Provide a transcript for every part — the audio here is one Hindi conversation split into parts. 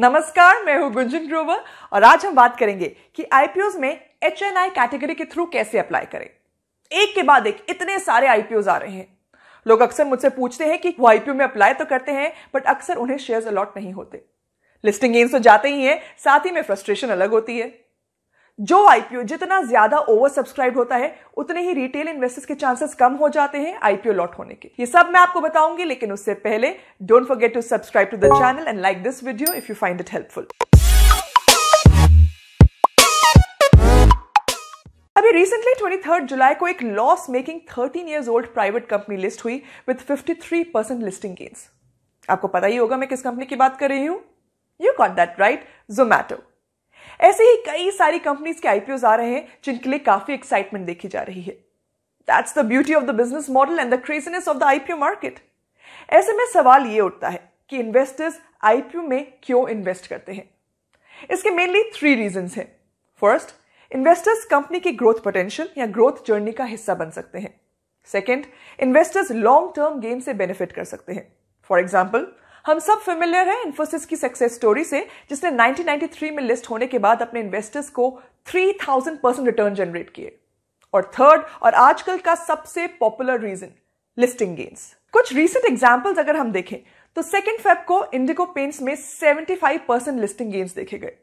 नमस्कार मैं हूं गुंजन ग्रोवर और आज हम बात करेंगे कि आईपीओ में एच एन आई कैटेगरी के थ्रू कैसे अप्लाई करें एक के बाद एक इतने सारे आईपीओ आ रहे हैं लोग अक्सर मुझसे पूछते हैं कि वो आईपीओ में अप्लाई तो करते हैं बट अक्सर उन्हें शेयर्स अलॉट नहीं होते लिस्टिंग गेम्स तो जाते ही है साथ ही में फ्रस्ट्रेशन अलग होती है जो आईपीओ जितना ज्यादा ओवर सब्सक्राइब होता है उतने ही रिटेल इन्वेस्टर्स के चांसेस कम हो जाते हैं आईपीओ लॉट होने के ये सब मैं आपको बताऊंगी लेकिन उससे पहले don't forget to subscribe to the channel and like this video if you find it helpful अभी रिसेंटली ट्वेंटी थर्ड जुलाई को एक loss making thirteen years old private company list हुई with three percent listing gains आपको पता ही होगा मैं किस कंपनी की बात कर रही हूं you caught that right Zomato ऐसे ही कई सारी कंपनीज के आईपीओ आ रहे हैं जिनके लिए काफी एक्साइटमेंट देखी जा रही है that's the beauty of the business model and the craziness of the IPO market ऐसे में सवाल ये उठता है कि इन्वेस्टर्स आईपीओ में क्यों इन्वेस्ट करते हैं इसके मेनली थ्री रीजन है फर्स्ट इन्वेस्टर्स कंपनी के ग्रोथ पोटेंशियल या ग्रोथ जर्नी का हिस्सा बन सकते हैं second investors long term gain से बेनिफिट कर सकते हैं फॉर एग्जाम्पल हम सब फेमिलियर हैं इन्फोसिस की सक्सेस स्टोरी से जिसने 1993 में लिस्ट होने के बाद अपने इन्वेस्टर्स को 3000 परसेंट रिटर्न जनरेट किए और थर्ड और आजकल का सबसे पॉपुलर रीजन लिस्टिंग गेन्स कुछ रीसेंट एग्जाम्पल्स अगर हम देखें तो सेकेंड फेब को इंडिगो पेंट्स में 75 परसेंट लिस्टिंग गेन्स देखे गए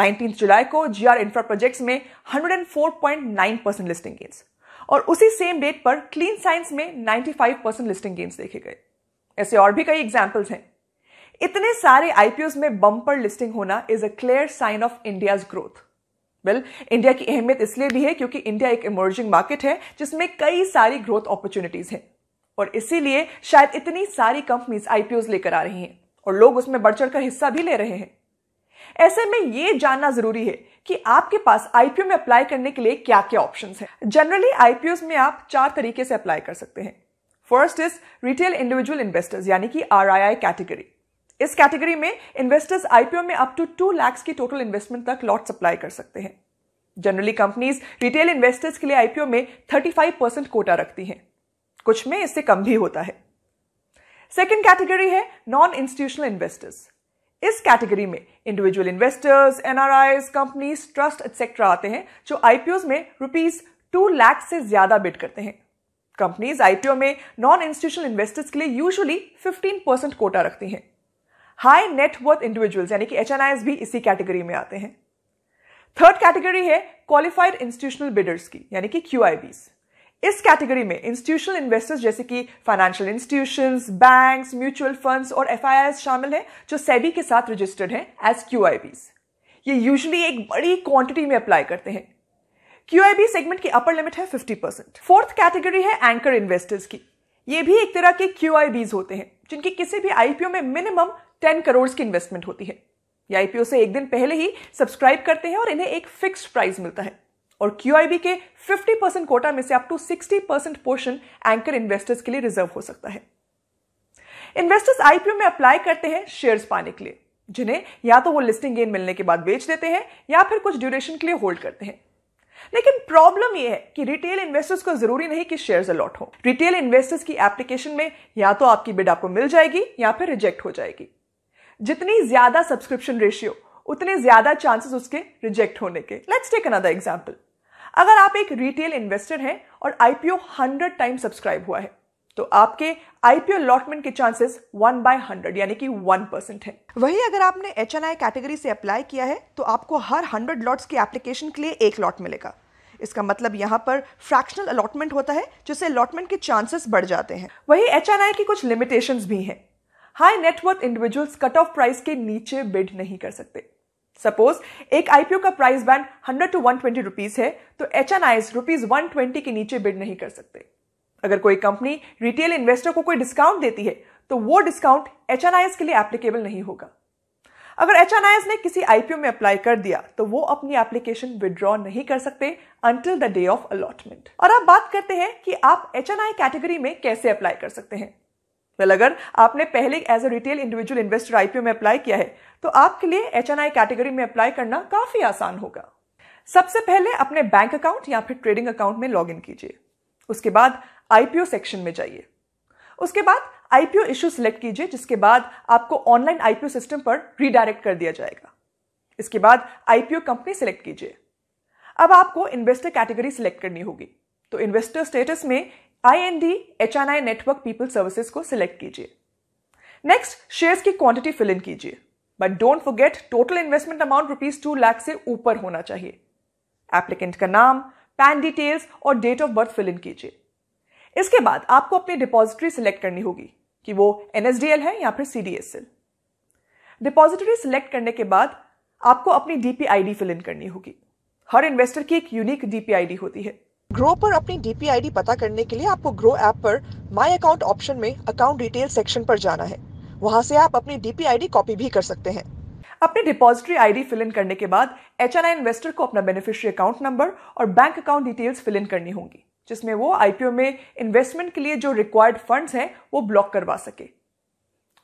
19 जुलाई को जीआर इंफ्रा प्रोजेक्ट्स में 104.9 परसेंट लिस्टिंग गेन्स और उसी सेम डेट पर क्लीन साइंस में 95 परसेंट लिस्टिंग गेन्स देखे गए ऐसे और भी कई एग्जाम्पल्स हैं इतने सारे आईपीओ में बंपर लिस्टिंग होना is a clear sign of India growth well India की अहमियत इसलिए भी है क्योंकि इंडिया एक इमर्जिंग मार्केट है जिसमें कई सारी ग्रोथ अपॉर्चुनिटीज हैं और इसीलिए शायद इतनी सारी कंपनीज आईपीओ लेकर आ रही हैं और लोग उसमें बढ़ चढ़कर हिस्सा भी ले रहे हैं ऐसे में ये जानना जरूरी है कि आपके पास आईपीओ में अप्लाई करने के लिए क्या क्या ऑप्शंस हैं। जनरली आईपीओ में आप चार तरीके से अप्लाई कर सकते हैं first is retail individual investors यानी कि आरआईआई कैटेगरी इस कैटेगरी में इन्वेस्टर्स आईपीओ में अप टू टू लैक्स की टोटल इन्वेस्टमेंट तक लॉट सप्लाई कर सकते हैं जनरली कंपनीज रिटेल इन्वेस्टर्स के लिए आईपीओ में 35 परसेंट कोटा रखती हैं कुछ में इससे कम भी होता है सेकेंड कैटेगरी है नॉन इंस्टीट्यूशनल इन्वेस्टर्स इस कैटेगरी में individual investors NRIs companies trust etcetera आते हैं जो आईपीओ में रुपीज टू लैख से ज्यादा बिट करते हैं कंपनीज आईपीओ में नॉन इंस्टीट्यूशनल इन्वेस्टर्स के लिए यूजुअली 15 परसेंट कोटा रखती हैं हाई नेटवर्थ इंडिविजुअल्स यानी कि एच भी इसी कैटेगरी में आते हैं थर्ड कैटेगरी है क्वालिफाइड इंस्टीट्यूशनल बिडर्स की यानी कि क्यू इस कैटेगरी में इंस्टीट्यूशनल इन्वेस्टर्स जैसे कि financial institution bank mutual funds और एफ शामिल हैं जो सेबी के साथ रजिस्टर्ड हैं एज क्यू ये यूजली एक बड़ी क्वांटिटी में अप्लाई करते हैं क्यू सेगमेंट की अपर लिमिट है 50 परसेंट फोर्थ कैटेगरी है एंकर इन्वेस्टर्स की ये भी एक तरह के क्यू होते हैं जिनकी किसी भी आईपीओ में मिनिमम टेन करोड़ की इन्वेस्टमेंट होती है ये आईपीओ से एक दिन पहले ही सब्सक्राइब करते हैं और इन्हें एक फिक्स प्राइस मिलता है और क्यूआईबी के 50 परसेंट कोटा में से up to 60 percent portion anchor investors के लिए रिजर्व हो सकता है इन्वेस्टर्स आईपीओ में अप्लाई करते हैं शेयर्स पाने के लिए जिन्हें या तो वो लिस्टिंग गेन मिलने के बाद बेच देते हैं या फिर कुछ ड्यूरेशन के लिए होल्ड करते हैं लेकिन प्रॉब्लम यह है कि रिटेल इन्वेस्टर्स को जरूरी नहीं कि शेयर्स अलॉट हो रिटेल इन्वेस्टर्स की एप्लीकेशन में या तो आपकी बिड आपको मिल जाएगी या फिर रिजेक्ट हो जाएगी जितनी ज्यादा सब्सक्रिप्शन रेशियो उतने ज्यादा चांसेस उसके रिजेक्ट होने के लेट्स टेक अनदर एग्जाम्पल अगर आप एक रिटेल इन्वेस्टर हैं और आईपीओ हंड्रेड टाइम सब्सक्राइब हुआ है तो आपके आईपीओ अलॉटमेंट के चांसेस वन बाय हंड्रेड यानी कि वन परसेंट है वही अगर आपने एच एन आई कैटेगरी से अप्लाई किया है तो आपको हर हंड्रेड लॉट्स के एप्लीकेशन के लिए एक लॉट मिलेगा इसका मतलब यहाँ पर फ्रैक्शनल अलॉटमेंट होता है जिससे अलॉटमेंट के चांसेस बढ़ जाते हैं वही एच की कुछ लिमिटेशन भी हैं high net worth individuals cut off price के नीचे बिड नहीं कर सकते सपोज एक आईपीओ का प्राइस बैंड 100 टू 120 रुपीस है तो H N Is rupees one के नीचे बिड नहीं कर सकते अगर कोई कंपनी रिटेल इन्वेस्टर को कोई डिस्काउंट देती है तो वो डिस्काउंट एच के लिए एप्लीकेबल नहीं होगा अगर एच ने किसी आईपीओ में अप्लाई कर दिया तो वो अपनी एप्लीकेशन विदड्रॉ नहीं कर सकते until the day of allotment और आप बात करते हैं कि आप एच कैटेगरी में कैसे अप्लाई कर सकते हैं वेल अगर आपने पहले as a retail individual investor IPO में अप्लाई किया है तो आपके लिए एच कैटेगरी में अप्लाई करना काफी आसान होगा सबसे पहले अपने बैंक अकाउंट या फिर ट्रेडिंग अकाउंट में लॉग कीजिए उसके बाद आईपीओ सेक्शन में जाइए उसके बाद आईपीओ इश्यू सिलेक्ट कीजिए जिसके बाद आपको ऑनलाइन आईपीओ सिस्टम पर रीडायरेक्ट कर दिया जाएगा इसके बाद आईपीओ कंपनी सिलेक्ट कीजिए अब आपको इन्वेस्टर कैटेगरी सिलेक्ट करनी होगी तो इन्वेस्टर स्टेटस में I N D H N I network people services को सिलेक्ट कीजिए नेक्स्ट शेयर्स की क्वांटिटी फिल इन कीजिए but don't forget total investment amount rupees two lakh से ऊपर होना चाहिए एप्लीकेंट का नाम पैन डिटेल्स और date of birth fill in कीजिए इसके बाद आपको अपनी डिपॉजिटरी सिलेक्ट करनी होगी कि वो एनएसडीएल है या फिर C D S L depository select करने के बाद आपको अपनी डीपीआईडी फिल इन करनी होगी हर इन्वेस्टर की एक यूनिक डीपीआईडी होती है ग्रो पर अपनी डीपीआईडी पता करने के लिए आपको ग्रो ऐप पर माई अकाउंट ऑप्शन में अकाउंट डिटेल सेक्शन पर जाना है वहां से आप अपनी डीपीआईडी कॉपी भी कर सकते हैं अपनी डिपॉजिटरी आईडी फिल इन करने के बाद एच इन्वेस्टर को अपना बेनिफिशियरी अकाउंट नंबर और bank account details fill in करनी होंगी जिसमें वो आईपीओ में इन्वेस्टमेंट के लिए जो रिक्वायर्ड फंड्स हैं वो ब्लॉक करवा सके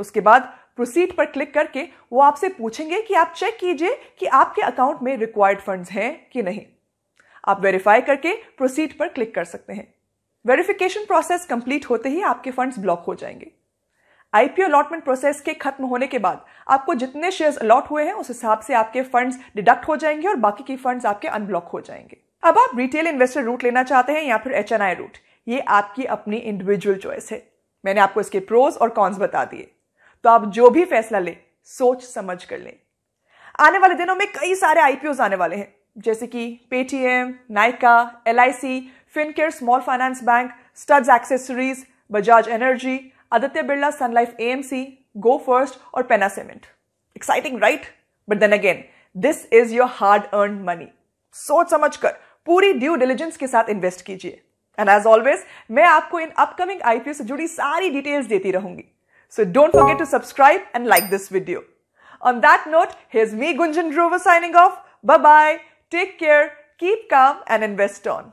उसके बाद प्रोसीड पर क्लिक करके वो आपसे पूछेंगे कि आप चेक कीजिए कि आपके अकाउंट में रिक्वायर्ड फंड्स हैं कि नहीं आप वेरीफाई करके प्रोसीड पर क्लिक कर सकते हैं वेरिफिकेशन प्रोसेस कंप्लीट होते ही आपके फंड्स ब्लॉक हो जाएंगे आईपीओ अलॉटमेंट प्रोसेस के खत्म होने के बाद आपको जितने शेयर्स अलॉट हुए हैं उस हिसाब से आपके फंड्स डिडक्ट हो जाएंगे और बाकी की फंड्स आपके अनब्लॉक हो जाएंगे अब आप रिटेल इन्वेस्टर रूट लेना चाहते हैं या फिर एच रूट ये आपकी अपनी इंडिविजुअल चॉइस है मैंने आपको इसके प्रोज और कॉन्स बता दिए तो आप जो भी फैसला लें सोच समझ कर लें आने वाले दिनों में कई सारे आईपीओ आने वाले हैं जैसे कि Paytm Nykaa L I C Fincare small finance bank Studds accessories Bajaj energy Aditya Birla Sun Life M C Go First और Penna Cement. Exciting right but then again this is your hard earn money सोच समझ कर पूरी ड्यू डिलीजेंस के साथ इन्वेस्ट कीजिए एंड एज ऑलवेज मैं आपको इन अपकमिंग आईपीओ से जुड़ी सारी डिटेल्स देती रहूंगी so don't forget to subscribe and like this video on that note his me Gunjan Drover signing off bye bye take care keep calm and invest on